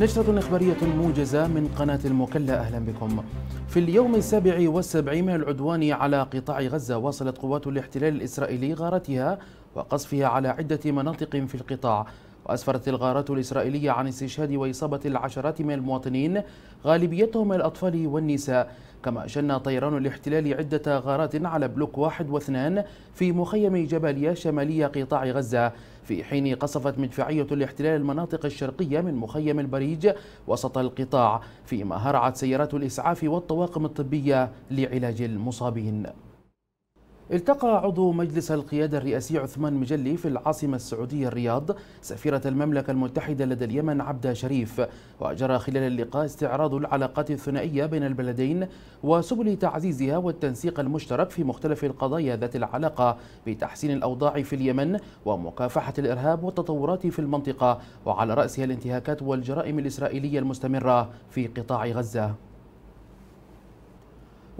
نشرة إخبارية موجزة من قناة المكلة أهلا بكم في اليوم السابع والسبعين من العدوان على قطاع غزة واصلت قوات الاحتلال الإسرائيلي غارتها وقصفها على عدة مناطق في القطاع وأسفرت الغارات الإسرائيلية عن استشهاد وإصابة العشرات من المواطنين غالبيتهم الأطفال والنساء كما شن طيران الاحتلال عدة غارات على بلوك واحد واثنان في مخيم جباليا شمالية قطاع غزة في حين قصفت مدفعية الاحتلال المناطق الشرقية من مخيم البريج وسط القطاع فيما هرعت سيارات الإسعاف والطواقم الطبية لعلاج المصابين التقى عضو مجلس القيادة الرئاسي عثمان مجلي في العاصمة السعودية الرياض سفيرة المملكة المتحدة لدى اليمن عبد شريف وجرى خلال اللقاء استعراض العلاقات الثنائية بين البلدين وسبل تعزيزها والتنسيق المشترك في مختلف القضايا ذات العلاقة بتحسين الأوضاع في اليمن ومكافحة الإرهاب والتطورات في المنطقة وعلى رأسها الانتهاكات والجرائم الإسرائيلية المستمرة في قطاع غزة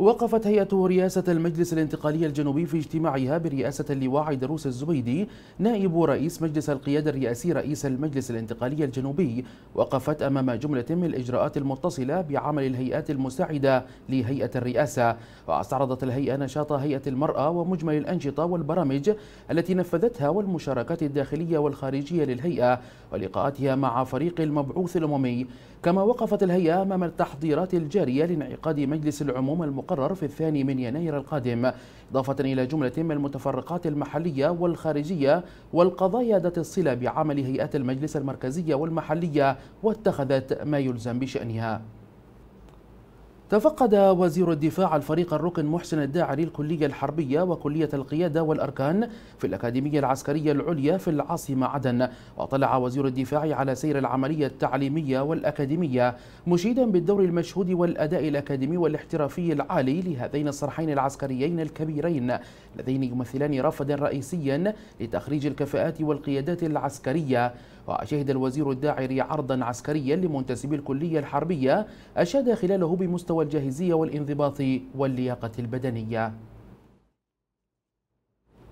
وقفت هيئة رئاسة المجلس الانتقالي الجنوبي في اجتماعها برئاسة اللواء دروس الزبيدي نائب رئيس مجلس القيادة الرئاسي رئيس المجلس الانتقالي الجنوبي وقفت أمام جملة من الإجراءات المتصلة بعمل الهيئات المساعدة لهيئة الرئاسة واستعرضت الهيئة نشاط هيئة المرأة ومجمل الأنشطة والبرامج التي نفذتها والمشاركات الداخلية والخارجية للهيئة ولقاءاتها مع فريق المبعوث الأممي كما وقفت الهيئة أمام التحضيرات الجارية لانعقاد مجلس العموم المقدم المقرر في الثاني من يناير القادم إضافة إلى جملة من المتفرقات المحلية والخارجية والقضايا ذات الصلة بعمل هيئات المجلس المركزية والمحلية واتخذت ما يلزم بشأنها تفقد وزير الدفاع الفريق الركن محسن الداعري الكلية الحربية وكلية القيادة والأركان في الأكاديمية العسكرية العليا في العاصمة عدن وطلع وزير الدفاع على سير العملية التعليمية والأكاديمية مشيدا بالدور المشهود والأداء الأكاديمي والاحترافي العالي لهذين الصرحين العسكريين الكبيرين اللذين يمثلان رفدا رئيسيا لتخريج الكفاءات والقيادات العسكرية وشهد الوزير الداعري عرضا عسكريا لمنتسبي الكلية الحربية أشاد خلاله بمستوى والجاهزية والانضباط واللياقة البدنية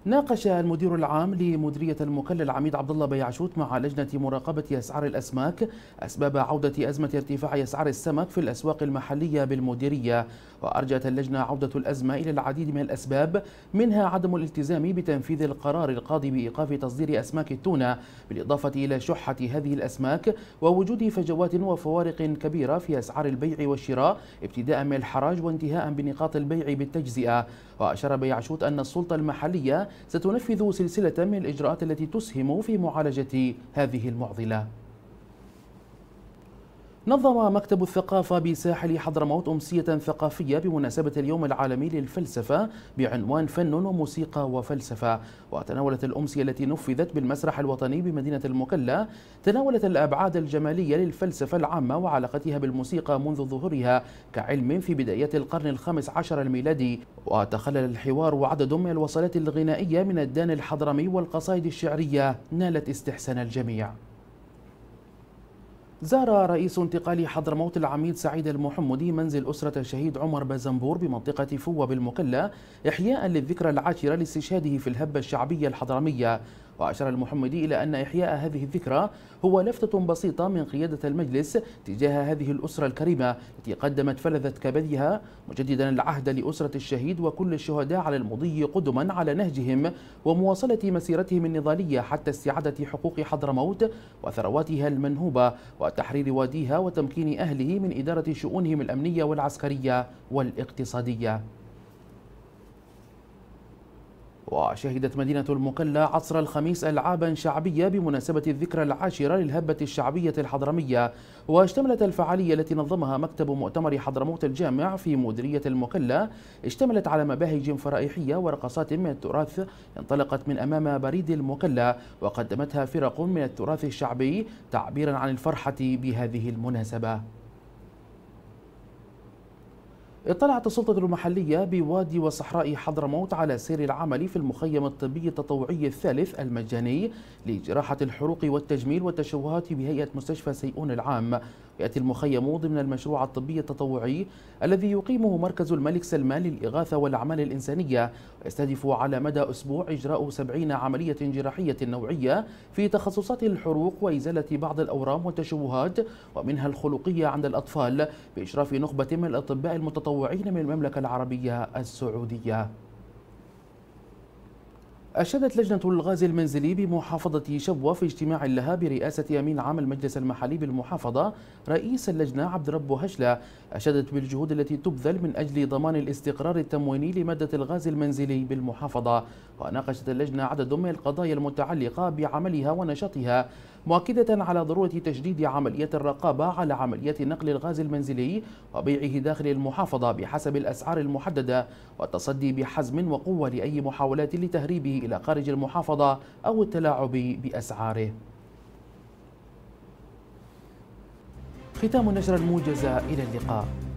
ناقش المدير العام لمديرية المكلل العميد عبد الله بيعشوت مع لجنة مراقبة أسعار الأسماك أسباب عودة أزمة ارتفاع أسعار السمك في الأسواق المحلية بالمديرية وأرجت اللجنة عودة الأزمة إلى العديد من الأسباب منها عدم الالتزام بتنفيذ القرار القاضي بإيقاف تصدير أسماك التونة بالإضافة إلى شحة هذه الأسماك ووجود فجوات وفوارق كبيرة في أسعار البيع والشراء ابتداء من الحراج وانتهاء بنقاط البيع بالتجزئة وأشار بيعشوت أن السلطة المحلية ستنفذ سلسلة من الإجراءات التي تسهم في معالجة هذه المعضلة نظم مكتب الثقافة بساحل حضرموت أمسية ثقافية بمناسبة اليوم العالمي للفلسفة بعنوان فن وموسيقى وفلسفة وتناولت الأمسية التي نفذت بالمسرح الوطني بمدينة المكلا تناولت الأبعاد الجمالية للفلسفة العامة وعلاقتها بالموسيقى منذ ظهورها كعلم في بدايات القرن الخامس عشر الميلادي وتخلل الحوار وعدد من الوصلات الغنائية من الدان الحضرمي والقصائد الشعرية نالت استحسان الجميع زار رئيس انتقال حضرموت العميد سعيد المحمدي منزل أسرة الشهيد عمر بازنبور بمنطقة فوة بالمقلة إحياء للذكرى العاشرة لاستشهاده في الهبة الشعبية الحضرمية وأشار المحمدي إلى أن إحياء هذه الذكرى هو لفتة بسيطة من قيادة المجلس تجاه هذه الأسرة الكريمة التي قدمت فلذة كبدها مجددا العهد لأسرة الشهيد وكل الشهداء على المضي قدما على نهجهم ومواصلة مسيرتهم النضالية حتى استعادة حقوق حضرموت وثرواتها المنهوبة وتحرير واديها وتمكين أهله من إدارة شؤونهم الأمنية والعسكرية والاقتصادية وشهدت مدينة المقلة عصر الخميس ألعابا شعبية بمناسبة الذكرى العاشرة للهبة الشعبية الحضرمية واشتملت الفعالية التي نظمها مكتب مؤتمر حضرموت الجامع في مديرية المقلة اشتملت على مباهج فرائحية ورقصات من التراث انطلقت من أمام بريد المقلة وقدمتها فرق من التراث الشعبي تعبيرا عن الفرحة بهذه المناسبة اطلعت السلطة المحلية بوادي وصحراء حضرموت على سير العمل في المخيم الطبي التطوعي الثالث المجاني لجراحة الحروق والتجميل والتشوهات بهيئة مستشفى سيئون العام يأتي المخيم ضمن المشروع الطبي التطوعي الذي يقيمه مركز الملك سلمان للإغاثة والأعمال الإنسانية ويستهدف على مدى أسبوع إجراء 70 عملية جراحية نوعية في تخصصات الحروق وإزالة بعض الأورام والتشوهات ومنها الخلقية عند الأطفال بإشراف نخبة من الأطباء المتطوعين من المملكة العربية السعودية أشادت لجنة الغاز المنزلي بمحافظة شبوة في اجتماع لها برئاسة أمين عام المجلس المحلي بالمحافظة رئيس اللجنة عبد رب هشلة أشادت بالجهود التي تبذل من أجل ضمان الاستقرار التمويني لمادة الغاز المنزلي بالمحافظة وناقشت اللجنة عدد من القضايا المتعلقة بعملها ونشاطها مؤكدة على ضرورة تجديد عملية الرقابة على عملية نقل الغاز المنزلي وبيعه داخل المحافظة بحسب الأسعار المحددة والتصدي بحزم وقوة لأي محاولات لتهريبه إلى خارج المحافظة أو التلاعب بأسعاره ختام نشر الموجزة إلى اللقاء